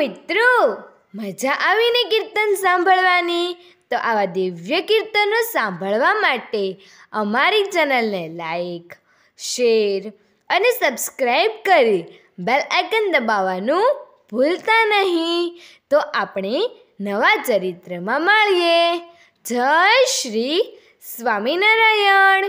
મિત્રો મજા આવીને કીર્તન સાંભળવાની તો આવા દિવ્ય કીર્તનો સાંભળવા માટે અમારી ચેનલને લાઈક શેર અને સબસ્ક્રાઈબ કરી બેલ આઇકન દબાવવાનું ભૂલતા નહીં તો આપણે નવા ચરિત્રમાં મળીએ જય શ્રી સ્વામિનારાયણ